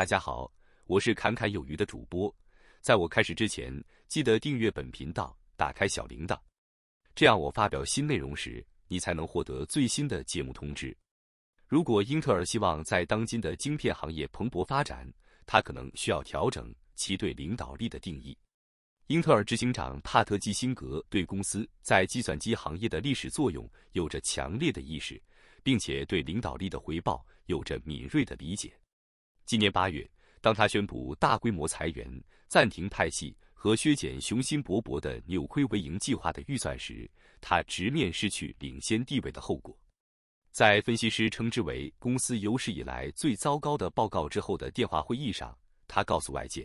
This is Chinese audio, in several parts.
大家好，我是侃侃有余的主播。在我开始之前，记得订阅本频道，打开小铃铛，这样我发表新内容时，你才能获得最新的节目通知。如果英特尔希望在当今的晶片行业蓬勃发展，它可能需要调整其对领导力的定义。英特尔执行长帕特基辛格对公司在计算机行业的历史作用有着强烈的意识，并且对领导力的回报有着敏锐的理解。今年八月，当他宣布大规模裁员、暂停派系和削减雄心勃勃的扭亏为盈计划的预算时，他直面失去领先地位的后果。在分析师称之为公司有史以来最糟糕的报告之后的电话会议上，他告诉外界：“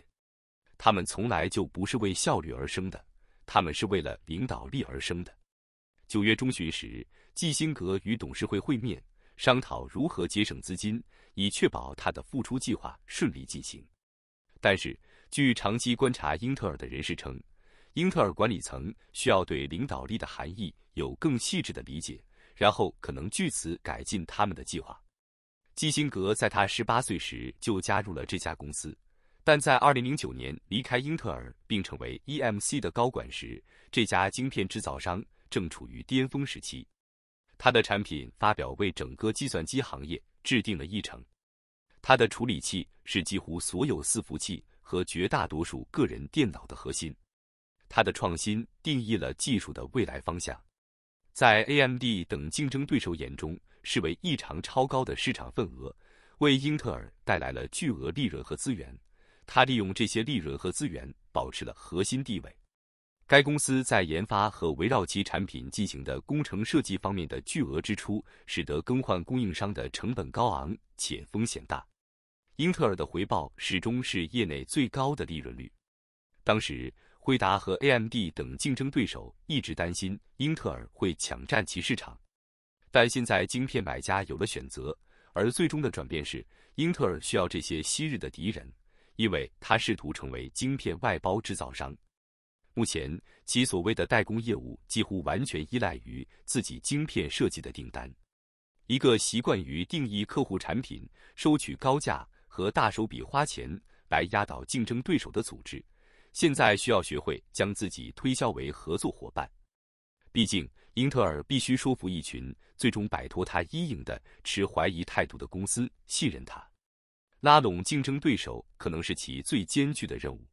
他们从来就不是为效率而生的，他们是为了领导力而生的。”九月中旬时，基辛格与董事会会面。商讨如何节省资金，以确保他的复出计划顺利进行。但是，据长期观察英特尔的人士称，英特尔管理层需要对领导力的含义有更细致的理解，然后可能据此改进他们的计划。基辛格在他十八岁时就加入了这家公司，但在二零零九年离开英特尔并成为 EMC 的高管时，这家晶片制造商正处于巅峰时期。它的产品发表为整个计算机行业制定了议程。它的处理器是几乎所有伺服器和绝大多数个人电脑的核心。它的创新定义了技术的未来方向。在 AMD 等竞争对手眼中，视为异常超高的市场份额，为英特尔带来了巨额利润和资源。它利用这些利润和资源，保持了核心地位。该公司在研发和围绕其产品进行的工程设计方面的巨额支出，使得更换供应商的成本高昂且风险大。英特尔的回报始终是业内最高的利润率。当时，惠达和 AMD 等竞争对手一直担心英特尔会抢占其市场，但现在晶片买家有了选择。而最终的转变是，英特尔需要这些昔日的敌人，因为他试图成为晶片外包制造商。目前，其所谓的代工业务几乎完全依赖于自己晶片设计的订单。一个习惯于定义客户产品、收取高价和大手笔花钱来压倒竞争对手的组织，现在需要学会将自己推销为合作伙伴。毕竟，英特尔必须说服一群最终摆脱他阴影的持怀疑态度的公司信任他。拉拢竞争对手可能是其最艰巨的任务。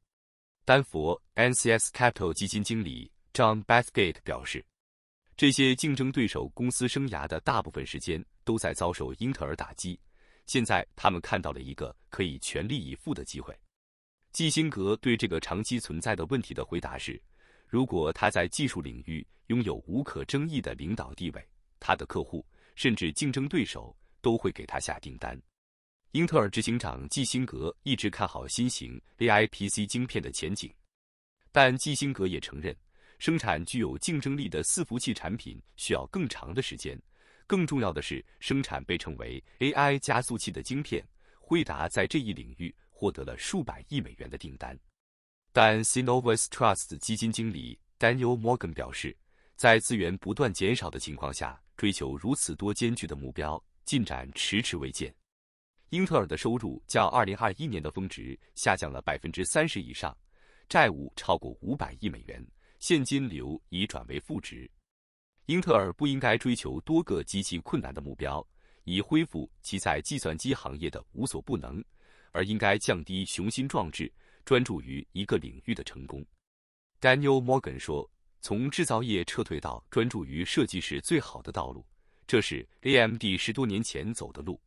丹佛 NCS Capital 基金经理 John b a t h g a t e 表示，这些竞争对手公司生涯的大部分时间都在遭受英特尔打击，现在他们看到了一个可以全力以赴的机会。基辛格对这个长期存在的问题的回答是：如果他在技术领域拥有无可争议的领导地位，他的客户甚至竞争对手都会给他下订单。英特尔执行长基辛格一直看好新型 AI PC 晶片的前景，但基辛格也承认，生产具有竞争力的伺服器产品需要更长的时间。更重要的是，生产被称为 AI 加速器的晶片，惠达在这一领域获得了数百亿美元的订单。但 s i n o v u s Trust 基金经理 Daniel Morgan 表示，在资源不断减少的情况下，追求如此多艰巨的目标，进展迟迟未见。英特尔的收入较二零二一年的峰值下降了百分之三十以上，债务超过五百亿美元，现金流已转为负值。英特尔不应该追求多个极其困难的目标以恢复其在计算机行业的无所不能，而应该降低雄心壮志，专注于一个领域的成功。Daniel Morgan 说：“从制造业撤退到专注于设计是最好的道路，这是 AMD 十多年前走的路。”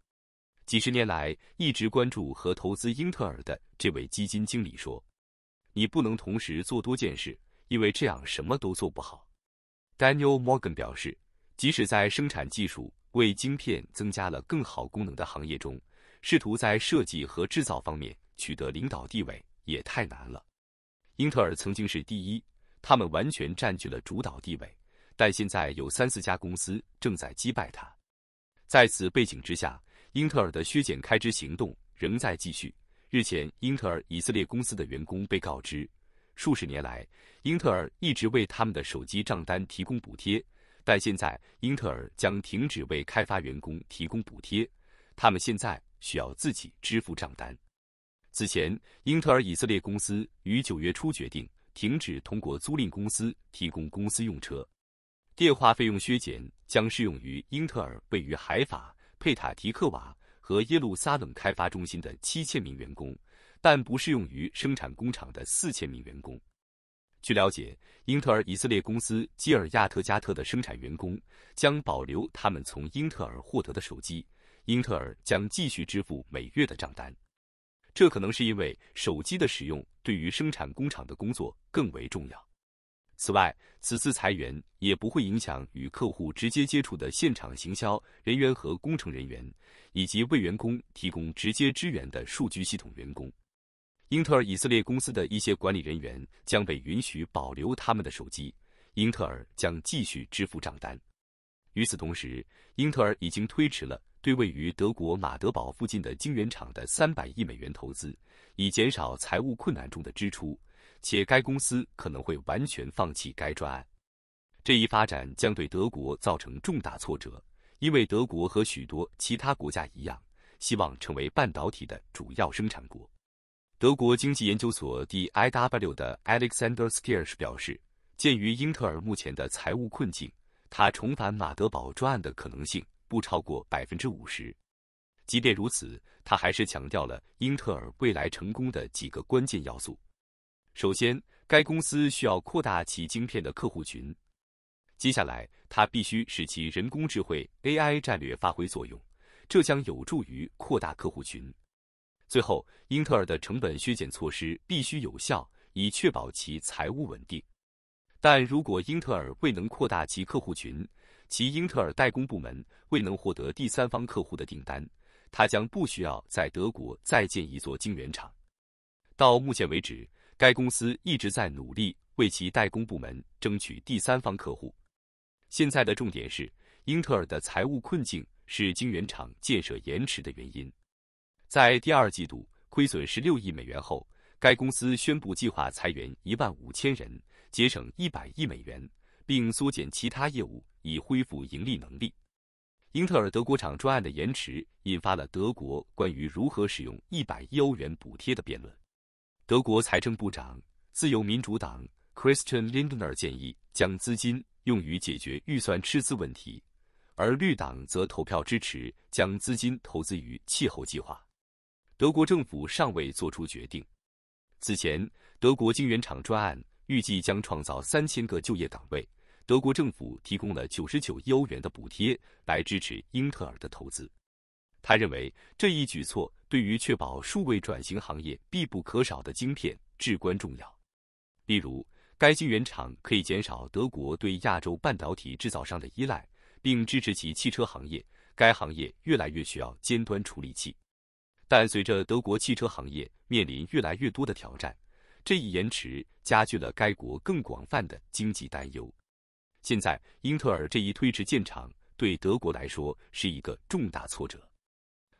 几十年来一直关注和投资英特尔的这位基金经理说：“你不能同时做多件事，因为这样什么都做不好。” Daniel Morgan 表示，即使在生产技术为晶片增加了更好功能的行业中，试图在设计和制造方面取得领导地位也太难了。英特尔曾经是第一，他们完全占据了主导地位，但现在有三四家公司正在击败它。在此背景之下。英特尔的削减开支行动仍在继续。日前，英特尔以色列公司的员工被告知，数十年来，英特尔一直为他们的手机账单提供补贴，但现在英特尔将停止为开发员工提供补贴，他们现在需要自己支付账单。此前，英特尔以色列公司于九月初决定停止通过租赁公司提供公司用车。电话费用削减将适用于英特尔位于海法。贝塔提克瓦和耶路撒冷开发中心的七千名员工，但不适用于生产工厂的四千名员工。据了解，英特尔以色列公司基尔亚特加特的生产员工将保留他们从英特尔获得的手机，英特尔将继续支付每月的账单。这可能是因为手机的使用对于生产工厂的工作更为重要。此外，此次裁员也不会影响与客户直接接触的现场行销人员和工程人员，以及为员工提供直接支援的数据系统员工。英特尔以色列公司的一些管理人员将被允许保留他们的手机。英特尔将继续支付账单。与此同时，英特尔已经推迟了对位于德国马德堡附近的晶圆厂的300亿美元投资，以减少财务困难中的支出。且该公司可能会完全放弃该专案。这一发展将对德国造成重大挫折，因为德国和许多其他国家一样，希望成为半导体的主要生产国。德国经济研究所 （DIW） 的 Alexander Skiers 表示，鉴于英特尔目前的财务困境，他重返马德堡专案的可能性不超过百分之五十。即便如此，他还是强调了英特尔未来成功的几个关键要素。首先，该公司需要扩大其晶片的客户群。接下来，它必须使其人工智慧 AI 战略发挥作用，这将有助于扩大客户群。最后，英特尔的成本削减措施必须有效，以确保其财务稳定。但如果英特尔未能扩大其客户群，其英特尔代工部门未能获得第三方客户的订单，它将不需要在德国再建一座晶圆厂。到目前为止。该公司一直在努力为其代工部门争取第三方客户。现在的重点是，英特尔的财务困境是晶圆厂建设延迟的原因。在第二季度亏损16亿美元后，该公司宣布计划裁员1.5千人，节省100亿美元，并缩减其他业务以恢复盈利能力。英特尔德国厂专案的延迟引发了德国关于如何使用100亿欧元补贴的辩论。德国财政部长、自由民主党 Christian Lindner 建议将资金用于解决预算赤字问题，而绿党则投票支持将资金投资于气候计划。德国政府尚未做出决定。此前，德国晶圆厂专案预计将创造三千个就业岗位，德国政府提供了九十九亿欧元的补贴来支持英特尔的投资。他认为这一举措对于确保数位转型行业必不可少的晶片至关重要。例如，该晶圆厂可以减少德国对亚洲半导体制造商的依赖，并支持其汽车行业。该行业越来越需要尖端处理器。但随着德国汽车行业面临越来越多的挑战，这一延迟加剧了该国更广泛的经济担忧。现在，英特尔这一推迟建厂对德国来说是一个重大挫折。